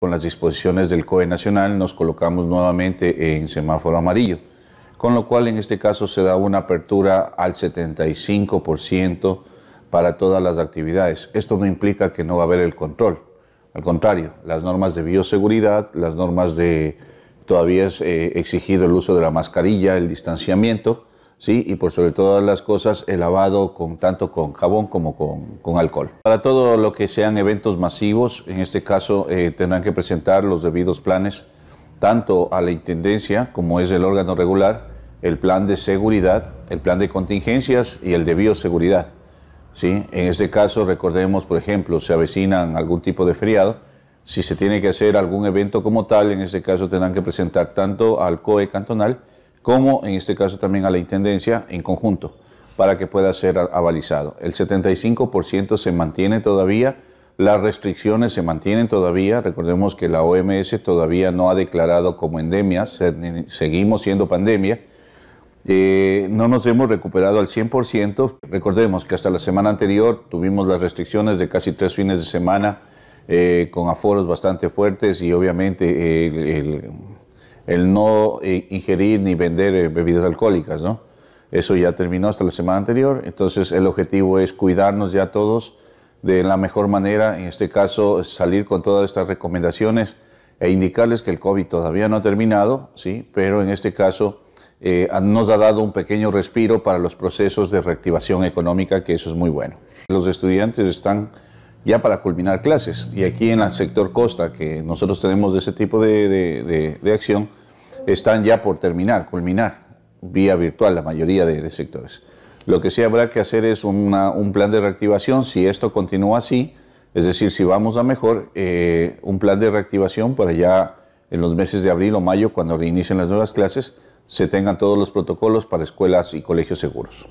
con las disposiciones del COE Nacional, nos colocamos nuevamente en semáforo amarillo, con lo cual en este caso se da una apertura al 75% para todas las actividades. Esto no implica que no va a haber el control, al contrario, las normas de bioseguridad, las normas de... todavía es eh, exigido el uso de la mascarilla, el distanciamiento, y por sobre todas las cosas el lavado con, tanto con jabón como con, alcohol. Para todo lo que sean eventos masivos, en este caso eh, tendrán que presentar los debidos planes tanto a la Intendencia, como es el órgano regular, el plan de seguridad, el plan de contingencias y el de bioseguridad. ¿sí? En este caso, recordemos, por ejemplo, se avecinan algún tipo de feriado, si se tiene que hacer algún evento como tal, en este caso tendrán que presentar tanto al COE cantonal, como en este caso también a la Intendencia en conjunto para que pueda ser avalizado. El 75% se mantiene todavía, las restricciones se mantienen todavía, recordemos que la OMS todavía no ha declarado como endemia, seguimos siendo pandemia, eh, no nos hemos recuperado al 100%, recordemos que hasta la semana anterior tuvimos las restricciones de casi tres fines de semana eh, con aforos bastante fuertes y obviamente el el no eh, ingerir ni vender eh, bebidas alcohólicas, ¿no? Eso ya terminó hasta la semana anterior, entonces el objetivo es cuidarnos ya todos de la mejor manera, en este caso salir con todas estas recomendaciones e indicarles que el COVID todavía no ha terminado, ¿sí? pero en este caso eh, nos ha dado un pequeño respiro para los procesos de reactivación económica, que eso es muy bueno. Los estudiantes están ya para culminar clases. Y aquí en el sector Costa, que nosotros tenemos de ese tipo de, acción, están ya por terminar, culminar, vía virtual la mayoría de, sectores. Lo que sí habrá que hacer es un plan de reactivación, si esto continúa así, es decir, si vamos a mejor, eh, un plan de reactivación para ya en los meses de abril o mayo, cuando reinicien las nuevas clases, se tengan todos los protocolos para escuelas y colegios seguros.